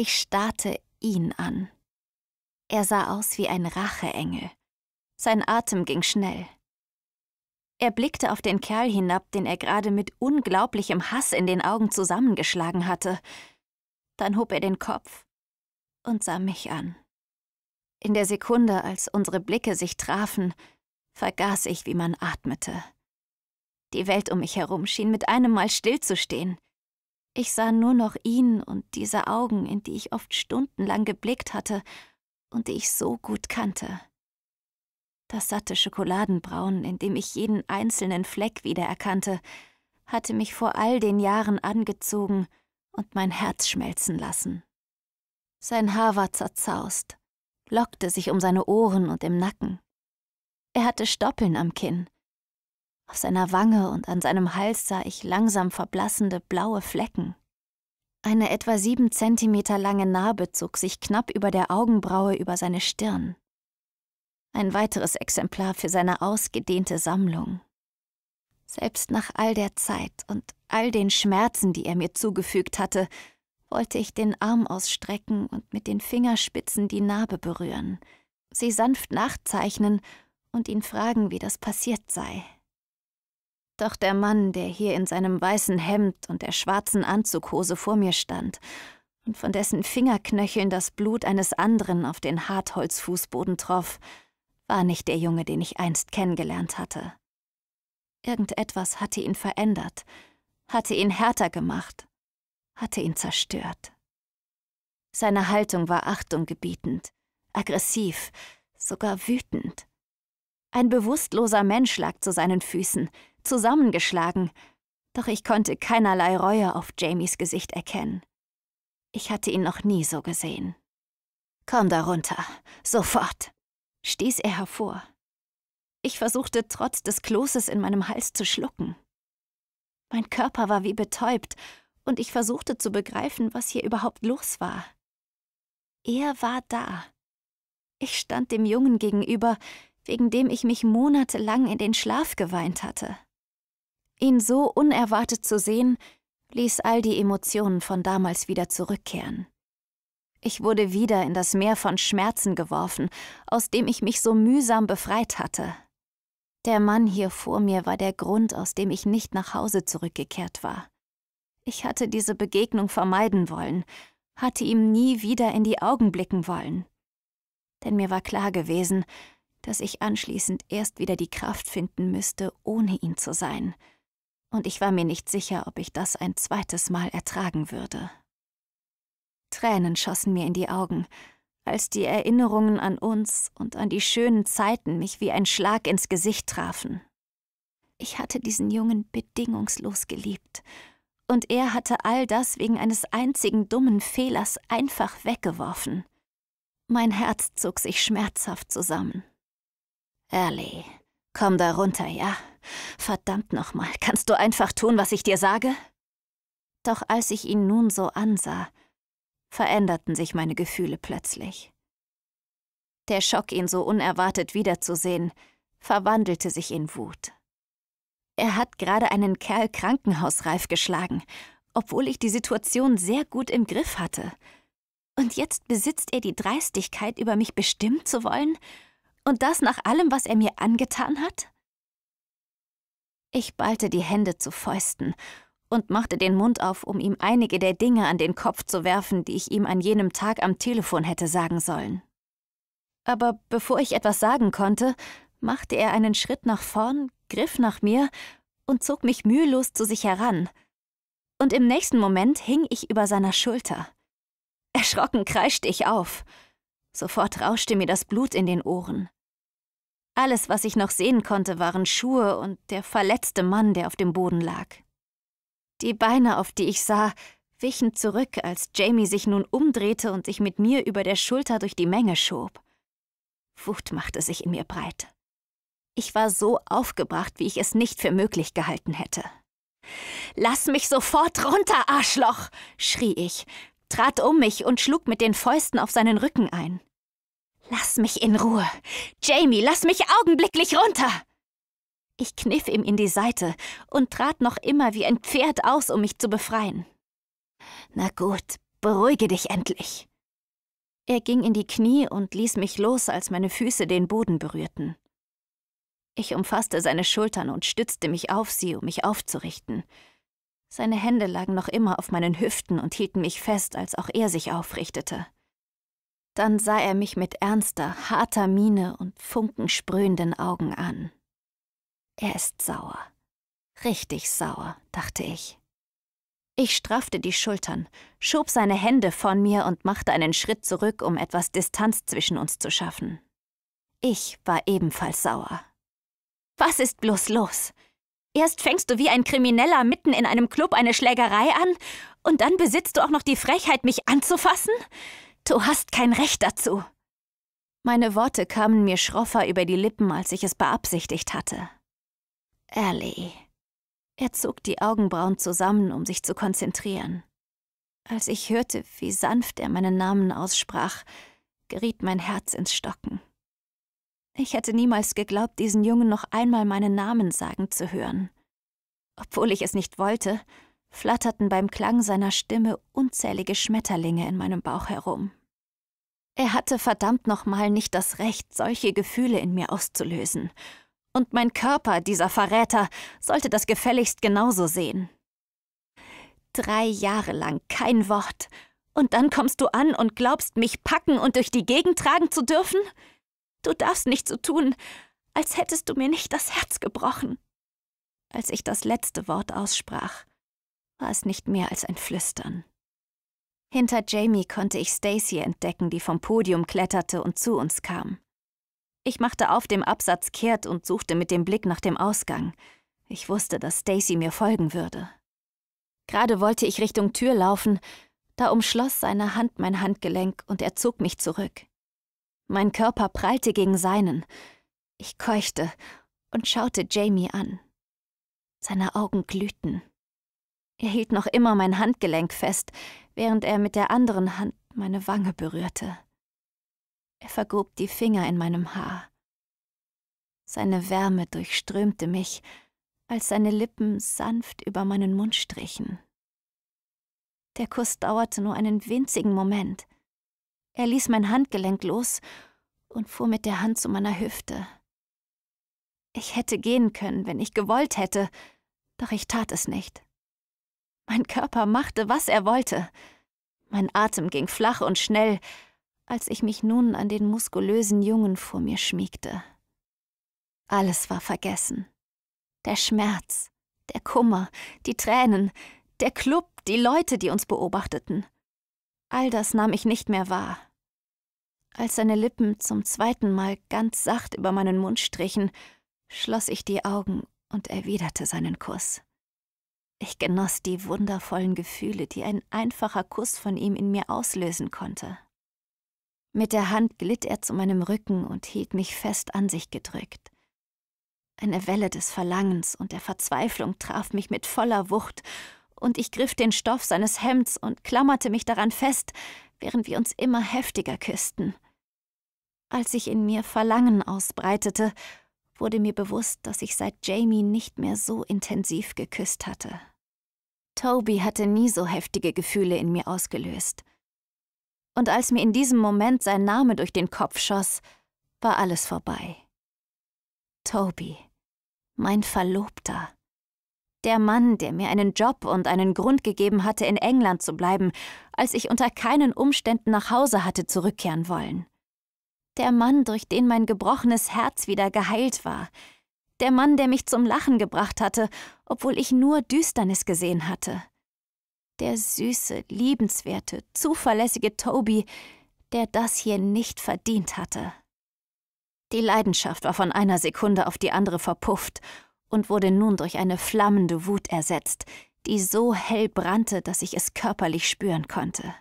Ich starrte ihn an. Er sah aus wie ein Racheengel. Sein Atem ging schnell. Er blickte auf den Kerl hinab, den er gerade mit unglaublichem Hass in den Augen zusammengeschlagen hatte. Dann hob er den Kopf und sah mich an. In der Sekunde, als unsere Blicke sich trafen, vergaß ich, wie man atmete. Die Welt um mich herum schien mit einem Mal stillzustehen. Ich sah nur noch ihn und diese Augen, in die ich oft stundenlang geblickt hatte und die ich so gut kannte. Das satte Schokoladenbraun, in dem ich jeden einzelnen Fleck wiedererkannte, hatte mich vor all den Jahren angezogen und mein Herz schmelzen lassen. Sein Haar war zerzaust, lockte sich um seine Ohren und im Nacken. Er hatte Stoppeln am Kinn, auf seiner Wange und an seinem Hals sah ich langsam verblassende blaue Flecken. Eine etwa sieben Zentimeter lange Narbe zog sich knapp über der Augenbraue über seine Stirn. Ein weiteres Exemplar für seine ausgedehnte Sammlung. Selbst nach all der Zeit und all den Schmerzen, die er mir zugefügt hatte, wollte ich den Arm ausstrecken und mit den Fingerspitzen die Narbe berühren, sie sanft nachzeichnen und ihn fragen, wie das passiert sei. Doch der Mann, der hier in seinem weißen Hemd und der schwarzen Anzughose vor mir stand und von dessen Fingerknöcheln das Blut eines anderen auf den Hartholzfußboden troff, war nicht der Junge, den ich einst kennengelernt hatte. Irgendetwas hatte ihn verändert, hatte ihn härter gemacht, hatte ihn zerstört. Seine Haltung war achtunggebietend, aggressiv, sogar wütend. Ein bewusstloser Mensch lag zu seinen Füßen, zusammengeschlagen, doch ich konnte keinerlei Reue auf Jamies Gesicht erkennen. Ich hatte ihn noch nie so gesehen. Komm da runter, sofort, stieß er hervor. Ich versuchte trotz des Kloßes in meinem Hals zu schlucken. Mein Körper war wie betäubt, und ich versuchte zu begreifen, was hier überhaupt los war. Er war da. Ich stand dem Jungen gegenüber, wegen dem ich mich monatelang in den Schlaf geweint hatte. Ihn so unerwartet zu sehen, ließ all die Emotionen von damals wieder zurückkehren. Ich wurde wieder in das Meer von Schmerzen geworfen, aus dem ich mich so mühsam befreit hatte. Der Mann hier vor mir war der Grund, aus dem ich nicht nach Hause zurückgekehrt war. Ich hatte diese Begegnung vermeiden wollen, hatte ihm nie wieder in die Augen blicken wollen. Denn mir war klar gewesen, dass ich anschließend erst wieder die Kraft finden müsste, ohne ihn zu sein – und ich war mir nicht sicher, ob ich das ein zweites Mal ertragen würde. Tränen schossen mir in die Augen, als die Erinnerungen an uns und an die schönen Zeiten mich wie ein Schlag ins Gesicht trafen. Ich hatte diesen Jungen bedingungslos geliebt, und er hatte all das wegen eines einzigen dummen Fehlers einfach weggeworfen. Mein Herz zog sich schmerzhaft zusammen. Ellie, komm da runter, ja? Verdammt nochmal, kannst du einfach tun, was ich dir sage? Doch als ich ihn nun so ansah, veränderten sich meine Gefühle plötzlich. Der Schock, ihn so unerwartet wiederzusehen, verwandelte sich in Wut. Er hat gerade einen Kerl krankenhausreif geschlagen, obwohl ich die Situation sehr gut im Griff hatte. Und jetzt besitzt er die Dreistigkeit, über mich bestimmen zu wollen? Und das nach allem, was er mir angetan hat? Ich ballte die Hände zu Fäusten und machte den Mund auf, um ihm einige der Dinge an den Kopf zu werfen, die ich ihm an jenem Tag am Telefon hätte sagen sollen. Aber bevor ich etwas sagen konnte, machte er einen Schritt nach vorn, griff nach mir und zog mich mühelos zu sich heran. Und im nächsten Moment hing ich über seiner Schulter. Erschrocken kreischte ich auf. Sofort rauschte mir das Blut in den Ohren. Alles, was ich noch sehen konnte, waren Schuhe und der verletzte Mann, der auf dem Boden lag. Die Beine, auf die ich sah, wichen zurück, als Jamie sich nun umdrehte und sich mit mir über der Schulter durch die Menge schob. Wut machte sich in mir breit. Ich war so aufgebracht, wie ich es nicht für möglich gehalten hätte. Lass mich sofort runter, Arschloch! schrie ich, trat um mich und schlug mit den Fäusten auf seinen Rücken ein. Lass mich in Ruhe. Jamie, lass mich augenblicklich runter. Ich kniff ihm in die Seite und trat noch immer wie ein Pferd aus, um mich zu befreien. Na gut, beruhige dich endlich. Er ging in die Knie und ließ mich los, als meine Füße den Boden berührten. Ich umfasste seine Schultern und stützte mich auf sie, um mich aufzurichten. Seine Hände lagen noch immer auf meinen Hüften und hielten mich fest, als auch er sich aufrichtete. Dann sah er mich mit ernster, harter Miene und funkensprühenden Augen an. Er ist sauer. Richtig sauer, dachte ich. Ich straffte die Schultern, schob seine Hände von mir und machte einen Schritt zurück, um etwas Distanz zwischen uns zu schaffen. Ich war ebenfalls sauer. Was ist bloß los? Erst fängst du wie ein Krimineller mitten in einem Club eine Schlägerei an und dann besitzt du auch noch die Frechheit, mich anzufassen? Du hast kein Recht dazu. Meine Worte kamen mir schroffer über die Lippen, als ich es beabsichtigt hatte. Ellie. Er zog die Augenbrauen zusammen, um sich zu konzentrieren. Als ich hörte, wie sanft er meinen Namen aussprach, geriet mein Herz ins Stocken. Ich hätte niemals geglaubt, diesen Jungen noch einmal meinen Namen sagen zu hören. Obwohl ich es nicht wollte, flatterten beim Klang seiner Stimme unzählige Schmetterlinge in meinem Bauch herum. Er hatte verdammt nochmal nicht das Recht, solche Gefühle in mir auszulösen. Und mein Körper, dieser Verräter, sollte das gefälligst genauso sehen. Drei Jahre lang kein Wort. Und dann kommst du an und glaubst, mich packen und durch die Gegend tragen zu dürfen? Du darfst nicht so tun, als hättest du mir nicht das Herz gebrochen. Als ich das letzte Wort aussprach, war es nicht mehr als ein Flüstern. Hinter Jamie konnte ich Stacy entdecken, die vom Podium kletterte und zu uns kam. Ich machte auf dem Absatz kehrt und suchte mit dem Blick nach dem Ausgang. Ich wusste, dass Stacy mir folgen würde. Gerade wollte ich Richtung Tür laufen, da umschloss seine Hand mein Handgelenk und er zog mich zurück. Mein Körper prallte gegen seinen. Ich keuchte und schaute Jamie an. Seine Augen glühten. Er hielt noch immer mein Handgelenk fest, während er mit der anderen Hand meine Wange berührte. Er vergrub die Finger in meinem Haar. Seine Wärme durchströmte mich, als seine Lippen sanft über meinen Mund strichen. Der Kuss dauerte nur einen winzigen Moment. Er ließ mein Handgelenk los und fuhr mit der Hand zu meiner Hüfte. Ich hätte gehen können, wenn ich gewollt hätte, doch ich tat es nicht. Mein Körper machte, was er wollte. Mein Atem ging flach und schnell, als ich mich nun an den muskulösen Jungen vor mir schmiegte. Alles war vergessen. Der Schmerz, der Kummer, die Tränen, der Club, die Leute, die uns beobachteten. All das nahm ich nicht mehr wahr. Als seine Lippen zum zweiten Mal ganz sacht über meinen Mund strichen, schloss ich die Augen und erwiderte seinen Kuss. Ich genoss die wundervollen Gefühle, die ein einfacher Kuss von ihm in mir auslösen konnte. Mit der Hand glitt er zu meinem Rücken und hielt mich fest an sich gedrückt. Eine Welle des Verlangens und der Verzweiflung traf mich mit voller Wucht, und ich griff den Stoff seines Hemds und klammerte mich daran fest, während wir uns immer heftiger küssten. Als ich in mir Verlangen ausbreitete, wurde mir bewusst, dass ich seit Jamie nicht mehr so intensiv geküsst hatte. Toby hatte nie so heftige Gefühle in mir ausgelöst. Und als mir in diesem Moment sein Name durch den Kopf schoss, war alles vorbei. Toby, mein Verlobter. Der Mann, der mir einen Job und einen Grund gegeben hatte, in England zu bleiben, als ich unter keinen Umständen nach Hause hatte zurückkehren wollen. Der Mann, durch den mein gebrochenes Herz wieder geheilt war, der Mann, der mich zum Lachen gebracht hatte, obwohl ich nur Düsternis gesehen hatte. Der süße, liebenswerte, zuverlässige Toby, der das hier nicht verdient hatte. Die Leidenschaft war von einer Sekunde auf die andere verpufft und wurde nun durch eine flammende Wut ersetzt, die so hell brannte, dass ich es körperlich spüren konnte.